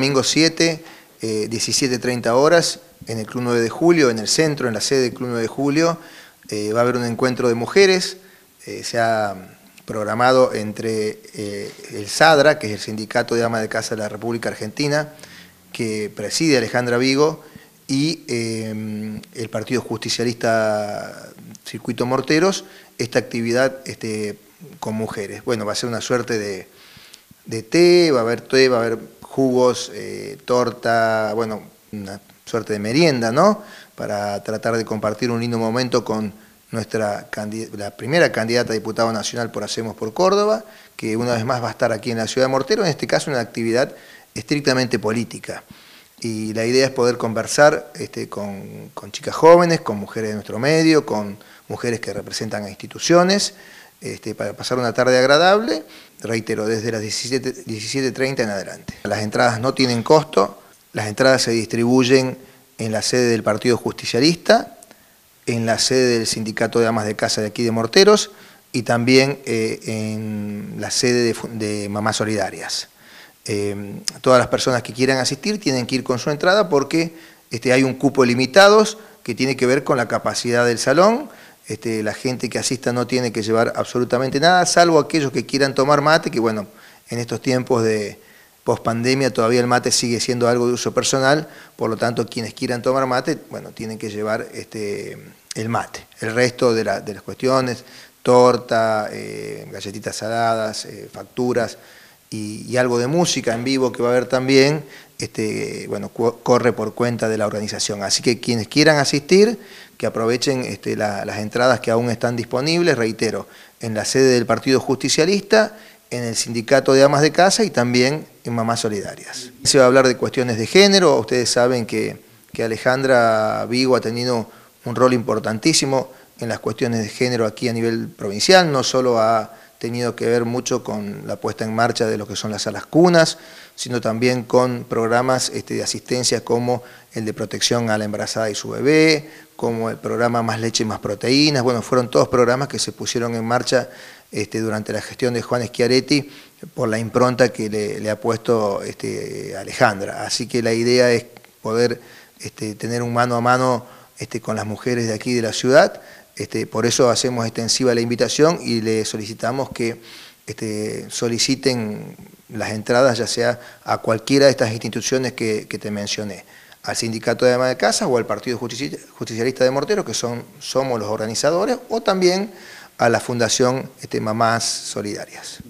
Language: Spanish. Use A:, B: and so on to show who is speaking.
A: domingo 7, 17.30 eh, horas, en el Club 9 de Julio, en el centro, en la sede del Club 9 de Julio, eh, va a haber un encuentro de mujeres, eh, se ha programado entre el SADRA, que es el Sindicato de Ama de Casa de la República Argentina, que preside Alejandra Vigo, y el Partido Justicialista Circuito Morteros, esta actividad este, con mujeres. Bueno, va a ser una suerte de, de té, va a haber té, va a haber jugos, eh, torta, bueno, una suerte de merienda, ¿no? Para tratar de compartir un lindo momento con nuestra la primera candidata a diputado nacional por Hacemos por Córdoba, que una vez más va a estar aquí en la ciudad de Mortero, en este caso una actividad estrictamente política. Y la idea es poder conversar este, con, chicas jóvenes, con mujeres de nuestro medio, con mujeres que representan a instituciones, este, para pasar una tarde agradable reitero, desde las 17.30 en adelante. Las entradas no tienen costo, las entradas se distribuyen en la sede del Partido Justicialista, en la sede del Sindicato de Amas de Casa de aquí de Morteros y también eh, en la sede de, Mamás Solidarias. Eh, todas las personas que quieran asistir tienen que ir con su entrada porque este, hay un cupo limitado que tiene que ver con la capacidad del salón este, la gente que asista no tiene que llevar absolutamente nada, salvo aquellos que quieran tomar mate, que bueno, en estos tiempos de pospandemia todavía el mate sigue siendo algo de uso personal, por lo tanto quienes quieran tomar mate, bueno, tienen que llevar este, el mate. El resto de, las cuestiones, torta, eh, galletitas saladas, eh, facturas, y, algo de música en vivo que va a haber también, este, bueno, corre por cuenta de la organización. Así que quienes quieran asistir, que aprovechen este, las entradas que aún están disponibles, reitero, en la sede del Partido Justicialista, en el Sindicato de Amas de Casa y también en Mamás Solidarias. Se va a hablar de cuestiones de género, ustedes saben que, que Alejandra Vigo ha tenido un rol importantísimo en las cuestiones de género aquí a nivel provincial, no solo a tenido que ver mucho con la puesta en marcha de lo que son las salas cunas, sino también con programas este, de asistencia como el de protección a la embarazada y su bebé, como el programa Más leche, y más proteínas. Bueno, fueron todos programas que se pusieron en marcha este, durante la gestión de Juan Schiaretti por la impronta que le, ha puesto este, Alejandra. Así que la idea es poder tener un mano a mano con las mujeres de aquí de la ciudad, este, por eso hacemos extensiva la invitación y le solicitamos que este, soliciten las entradas, ya sea a cualquiera de estas instituciones que, te mencioné, al Sindicato de Ama de Casas o al Partido Justicialista de Mortero, que son, somos los organizadores, o también a la Fundación este, Mamás Solidarias.